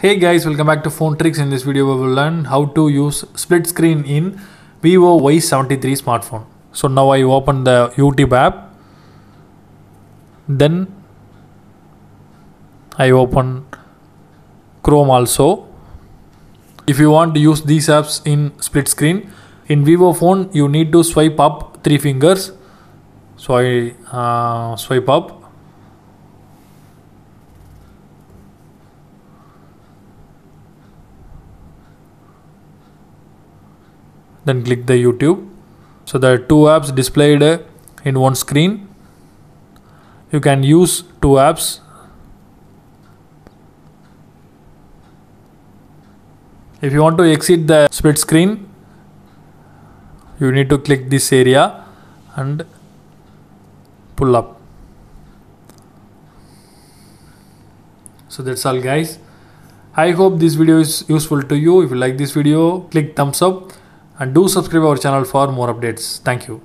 Hey guys, welcome back to Phone Tricks. In this video, we will learn how to use split screen in Vivo Y73 smartphone. So now I open the YouTube app. Then I open Chrome also. If you want to use these apps in split screen, in Vivo phone, you need to swipe up three fingers. So I uh, swipe up then click the YouTube. So there are two apps displayed uh, in one screen. You can use two apps. If you want to exit the split screen, you need to click this area and pull up. So that's all guys. I hope this video is useful to you. If you like this video, click thumbs up and do subscribe our channel for more updates. Thank you.